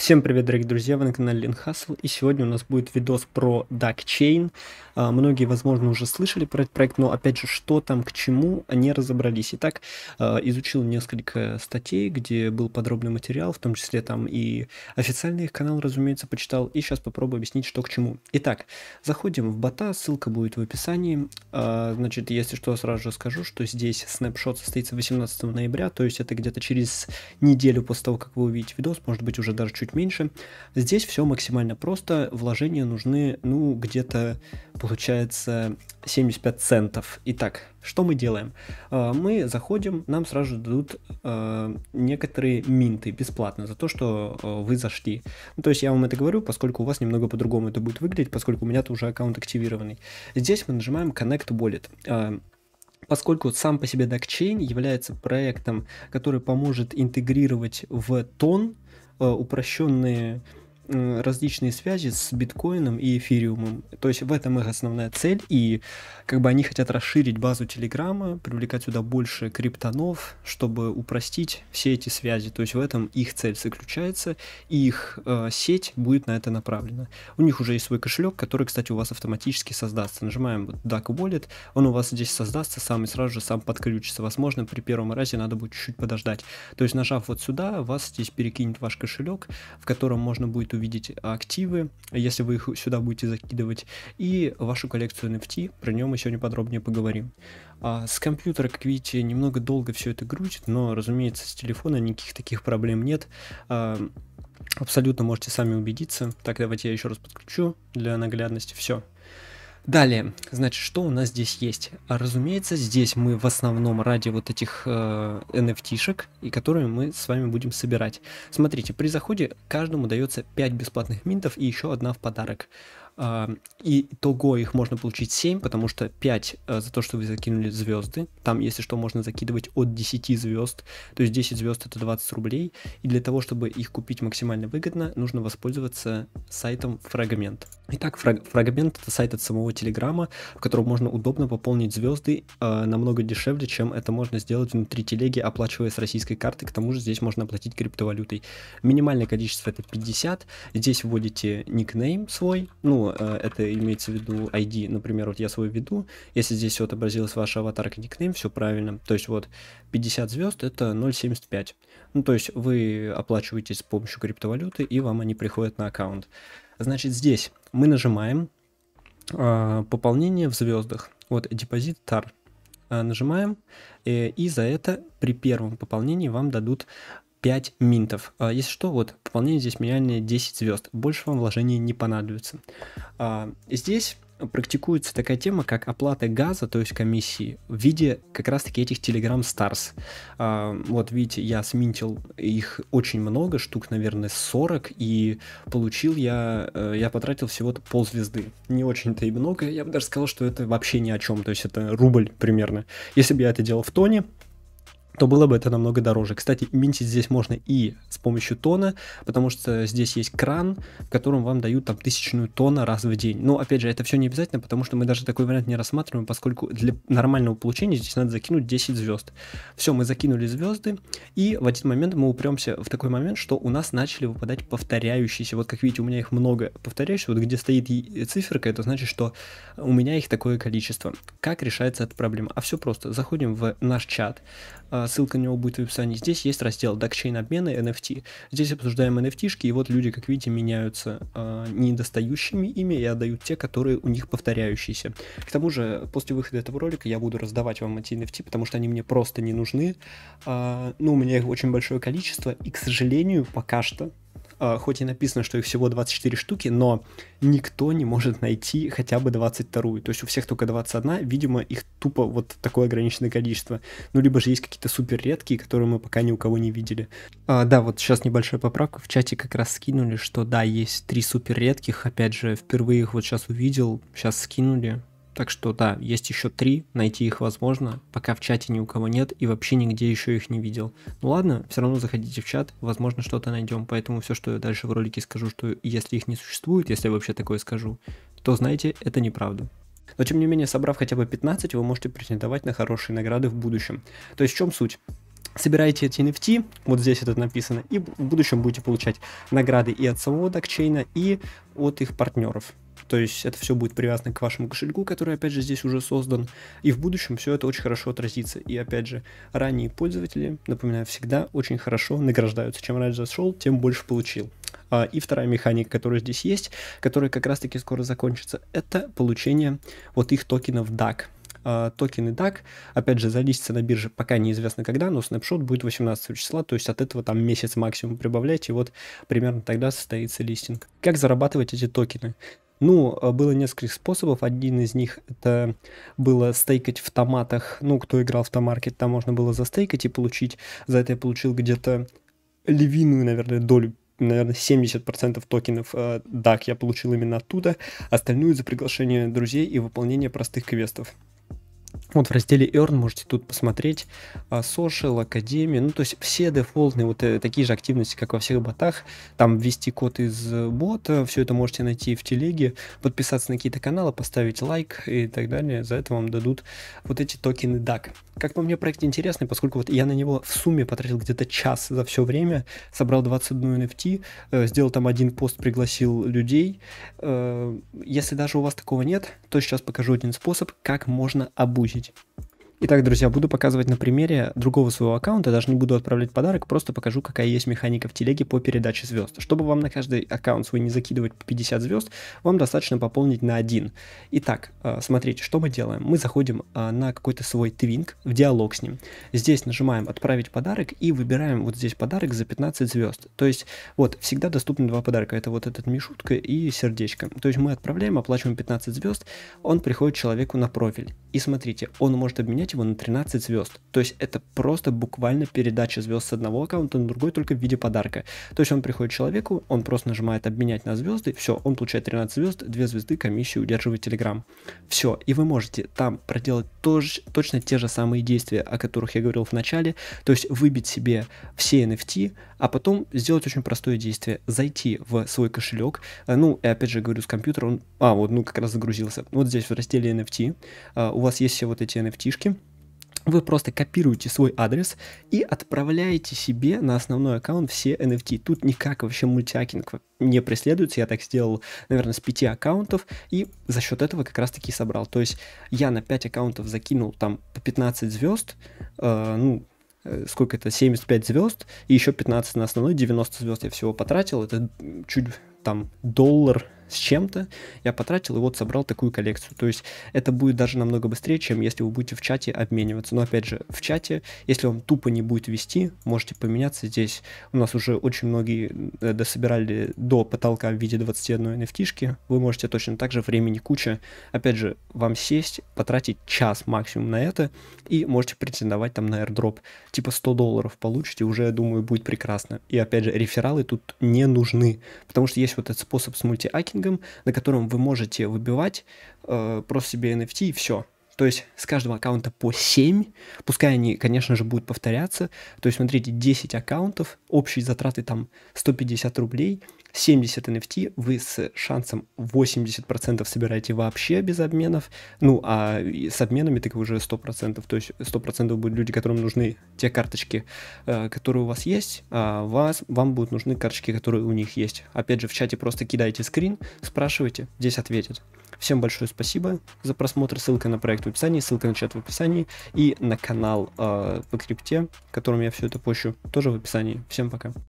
Всем привет, дорогие друзья, вы на канале Линхасл, и сегодня у нас будет видос про DuckChain. А, многие, возможно, уже слышали про этот проект, но, опять же, что там, к чему, не разобрались. Итак, а, изучил несколько статей, где был подробный материал, в том числе там и официальный их канал, разумеется, почитал, и сейчас попробую объяснить, что к чему. Итак, заходим в бота, ссылка будет в описании. А, значит, если что, сразу же скажу, что здесь снапшот состоится 18 ноября, то есть это где-то через неделю после того, как вы увидите видос, может быть, уже даже чуть чуть меньше. Здесь все максимально просто. Вложения нужны, ну, где-то, получается, 75 центов. Итак, что мы делаем? А, мы заходим, нам сразу дадут а, некоторые минты бесплатно за то, что а, вы зашли. Ну, то есть я вам это говорю, поскольку у вас немного по-другому это будет выглядеть, поскольку у меня-то уже аккаунт активированный. Здесь мы нажимаем Connect Wallet поскольку сам по себе Докчейн является проектом, который поможет интегрировать в тон Э, упрощенные различные связи с биткоином и эфириумом. То есть в этом их основная цель, и как бы они хотят расширить базу Телеграма, привлекать сюда больше криптонов, чтобы упростить все эти связи. То есть в этом их цель заключается, и их э, сеть будет на это направлена. У них уже есть свой кошелек, который, кстати, у вас автоматически создастся. Нажимаем вот Duck Wallet, он у вас здесь создастся сам и сразу же сам подключится. Возможно, при первом разе надо будет чуть-чуть подождать. То есть нажав вот сюда, вас здесь перекинет ваш кошелек, в котором можно будет увидеть увидеть активы, если вы их сюда будете закидывать, и вашу коллекцию NFT, про нее мы сегодня подробнее поговорим. А с компьютера, как видите, немного долго все это грузит, но, разумеется, с телефона никаких таких проблем нет. А, абсолютно можете сами убедиться. Так, давайте я еще раз подключу для наглядности. Все. Далее, значит, что у нас здесь есть? А, разумеется, здесь мы в основном ради вот этих э, NFT-шек, и которые мы с вами будем собирать. Смотрите, при заходе каждому дается 5 бесплатных минтов и еще одна в подарок. И итого их можно получить 7, потому что 5 э, за то, что вы закинули звезды. Там, если что, можно закидывать от 10 звезд. То есть 10 звезд это 20 рублей. И для того, чтобы их купить максимально выгодно, нужно воспользоваться сайтом фрагмент. Итак, фрагмент это сайт от самого Телеграма, в котором можно удобно пополнить звезды э, намного дешевле, чем это можно сделать внутри телеги, оплачивая с российской карты. К тому же здесь можно оплатить криптовалютой. Минимальное количество это 50. Здесь вводите никнейм свой, ну, Э, это имеется в виду ID, например, вот я свой веду, если здесь вот отобразилась ваша аватарка никнейм, все правильно, то есть вот 50 звезд это 0.75, ну, то есть вы оплачиваете с помощью криптовалюты и вам они приходят на аккаунт. Значит, здесь мы нажимаем э, пополнение в звездах, вот депозит TAR, э, нажимаем, э, и за это при первом пополнении вам дадут 5 минтов. А, если что, вот пополнение здесь минимальное 10 звезд. Больше вам вложений не понадобится. А, здесь практикуется такая тема, как оплата газа, то есть комиссии, в виде как раз-таки этих Telegram Stars. А, вот видите, я сминтил их очень много, штук, наверное, 40, и получил я, э, я потратил всего-то ползвезды. Не очень-то и много, я бы даже сказал, что это вообще ни о чем, то есть это рубль примерно. Если бы я это делал в тоне, то было бы это намного дороже. Кстати, минтить здесь можно и с помощью тона, потому что здесь есть кран, в котором вам дают там тысячную тона раз в день. Но, опять же, это все не обязательно, потому что мы даже такой вариант не рассматриваем, поскольку для нормального получения здесь надо закинуть 10 звезд. Все, мы закинули звезды, и в один момент мы упремся в такой момент, что у нас начали выпадать повторяющиеся. Вот как видите, у меня их много повторяющихся. Вот где стоит циферка, это значит, что у меня их такое количество. Как решается эта проблема? А все просто. Заходим в наш чат, а, ссылка на него будет в описании. Здесь есть раздел докчейн обмены NFT. Здесь обсуждаем NFT, и вот люди, как видите, меняются э, недостающими ими и отдают те, которые у них повторяющиеся. К тому же, после выхода этого ролика я буду раздавать вам эти NFT, потому что они мне просто не нужны. Э, ну, у меня их очень большое количество, и, к сожалению, пока что а, хоть и написано, что их всего 24 штуки, но никто не может найти хотя бы 22-ю. То есть у всех только 21, видимо, их тупо вот такое ограниченное количество. Ну, либо же есть какие-то супер редкие, которые мы пока ни у кого не видели. А, да, вот сейчас небольшая поправка. В чате как раз скинули, что да, есть три супер редких. Опять же, впервые их вот сейчас увидел, сейчас скинули. Так что да, есть еще три, найти их возможно, пока в чате ни у кого нет и вообще нигде еще их не видел. Ну ладно, все равно заходите в чат, возможно что-то найдем, поэтому все, что я дальше в ролике скажу, что если их не существует, если я вообще такое скажу, то знаете, это неправда. Но тем не менее, собрав хотя бы 15, вы можете претендовать на хорошие награды в будущем. То есть в чем суть? собираете эти NFT, вот здесь это написано, и в будущем будете получать награды и от самого докчейна, и от их партнеров. То есть это все будет привязано к вашему кошельку, который опять же здесь уже создан. И в будущем все это очень хорошо отразится. И опять же, ранние пользователи, напоминаю, всегда очень хорошо награждаются. Чем раньше зашел, тем больше получил. А, и вторая механика, которая здесь есть, которая как раз-таки скоро закончится, это получение вот их токенов DAC а, токены DAC, опять же, залистится на бирже пока неизвестно когда, но снапшот будет 18 числа, то есть от этого там месяц максимум прибавлять и вот примерно тогда состоится листинг. Как зарабатывать эти токены? Ну, а, было несколько способов. Один из них это было стейкать в томатах. Ну, кто играл в томаркет, там можно было застейкать и получить. За это я получил где-то львиную, наверное, долю наверное, 70% токенов э, а, DAC я получил именно оттуда, остальную за приглашение друзей и выполнение простых квестов. Вот в разделе Earn можете тут посмотреть а, Social, Академия, ну то есть все дефолтные вот э, такие же активности, как во всех ботах. Там ввести код из бота, все это можете найти в телеге, подписаться на какие-то каналы, поставить лайк и так далее. За это вам дадут вот эти токены DAC. Как по мне, проект интересный, поскольку вот я на него в сумме потратил где-то час за все время, собрал 21 NFT, э, сделал там один пост, пригласил людей. Э, если даже у вас такого нет, то сейчас покажу один способ, как можно обучить seçeceğim. Итак, друзья, буду показывать на примере другого своего аккаунта, даже не буду отправлять подарок, просто покажу, какая есть механика в телеге по передаче звезд. Чтобы вам на каждый аккаунт свой не закидывать по 50 звезд, вам достаточно пополнить на один. Итак, э, смотрите, что мы делаем. Мы заходим э, на какой-то свой твинг в диалог с ним. Здесь нажимаем «Отправить подарок» и выбираем вот здесь подарок за 15 звезд. То есть вот всегда доступны два подарка. Это вот этот Мишутка и сердечко. То есть мы отправляем, оплачиваем 15 звезд, он приходит человеку на профиль. И смотрите, он может обменять поднять его на 13 звезд. То есть это просто буквально передача звезд с одного аккаунта на другой только в виде подарка. То есть он приходит человеку, он просто нажимает обменять на звезды, все, он получает 13 звезд, 2 звезды комиссию удерживает Telegram. Все, и вы можете там проделать тоже, точно те же самые действия, о которых я говорил в начале, то есть выбить себе все NFT, а потом сделать очень простое действие. Зайти в свой кошелек, э, ну, и опять же говорю, с компьютера он... А, вот, ну, как раз загрузился. Вот здесь в разделе NFT э, у вас есть все вот эти NFT-шки, вы просто копируете свой адрес и отправляете себе на основной аккаунт все NFT. Тут никак вообще мультиакинг не преследуется. Я так сделал, наверное, с 5 аккаунтов и за счет этого как раз таки собрал. То есть я на 5 аккаунтов закинул там по 15 звезд, э, ну, Э, сколько это, 75 звезд, и еще 15 на основной, 90 звезд я всего потратил, это чуть там доллар с чем-то, я потратил и вот собрал такую коллекцию. То есть это будет даже намного быстрее, чем если вы будете в чате обмениваться. Но опять же, в чате, если вам тупо не будет вести, можете поменяться здесь. У нас уже очень многие э, дособирали до потолка в виде 21 nft Вы можете точно так же, времени куча. Опять же, вам сесть, потратить час максимум на это, и можете претендовать там на airdrop. Типа 100 долларов получите, уже, я думаю, будет прекрасно. И опять же, рефералы тут не нужны, потому что есть вот этот способ с мультиакингом, маркетингом, на котором вы можете выбивать э, просто себе NFT и все. То есть с каждого аккаунта по 7, пускай они, конечно же, будут повторяться. То есть, смотрите, 10 аккаунтов, общие затраты там 150 рублей, 70 NFT, вы с шансом 80% собираете вообще без обменов, ну, а с обменами так уже 100%, то есть 100% будут люди, которым нужны те карточки, э, которые у вас есть, а вас, вам будут нужны карточки, которые у них есть. Опять же, в чате просто кидайте скрин, спрашивайте, здесь ответят. Всем большое спасибо за просмотр, ссылка на проект описании, ссылка на чат в описании и на канал э, по крипте, которым я все это пощу, тоже в описании. Всем пока.